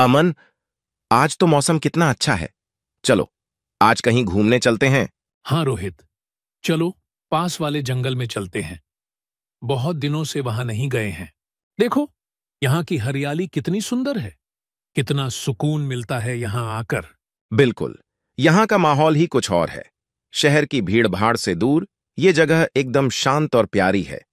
अमन आज तो मौसम कितना अच्छा है चलो आज कहीं घूमने चलते हैं हाँ रोहित चलो पास वाले जंगल में चलते हैं बहुत दिनों से वहां नहीं गए हैं देखो यहाँ की हरियाली कितनी सुंदर है कितना सुकून मिलता है यहाँ आकर बिल्कुल यहाँ का माहौल ही कुछ और है शहर की भीड़ भाड़ से दूर ये जगह एकदम शांत और प्यारी है